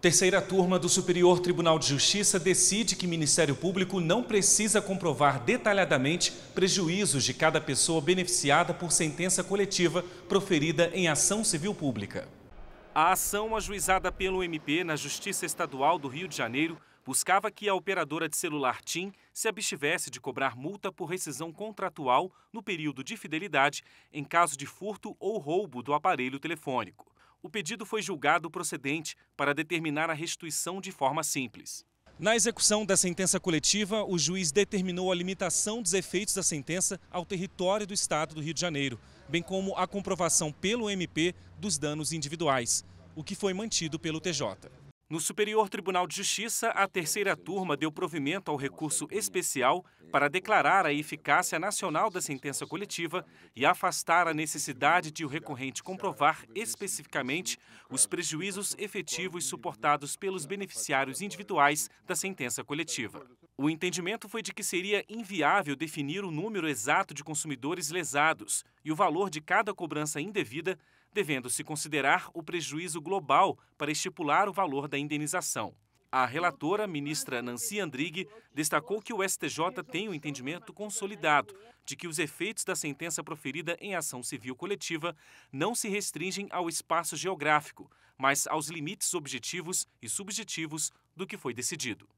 Terceira turma do Superior Tribunal de Justiça decide que Ministério Público não precisa comprovar detalhadamente prejuízos de cada pessoa beneficiada por sentença coletiva proferida em ação civil pública. A ação ajuizada pelo MP na Justiça Estadual do Rio de Janeiro buscava que a operadora de celular TIM se abstivesse de cobrar multa por rescisão contratual no período de fidelidade em caso de furto ou roubo do aparelho telefônico o pedido foi julgado procedente para determinar a restituição de forma simples. Na execução da sentença coletiva, o juiz determinou a limitação dos efeitos da sentença ao território do estado do Rio de Janeiro, bem como a comprovação pelo MP dos danos individuais, o que foi mantido pelo TJ. No Superior Tribunal de Justiça, a terceira turma deu provimento ao recurso especial para declarar a eficácia nacional da sentença coletiva e afastar a necessidade de o recorrente comprovar especificamente os prejuízos efetivos suportados pelos beneficiários individuais da sentença coletiva. O entendimento foi de que seria inviável definir o número exato de consumidores lesados e o valor de cada cobrança indevida devendo se considerar o prejuízo global para estipular o valor da indenização. A relatora, ministra Nancy Andrighi, destacou que o STJ tem o um entendimento consolidado de que os efeitos da sentença proferida em ação civil coletiva não se restringem ao espaço geográfico, mas aos limites objetivos e subjetivos do que foi decidido.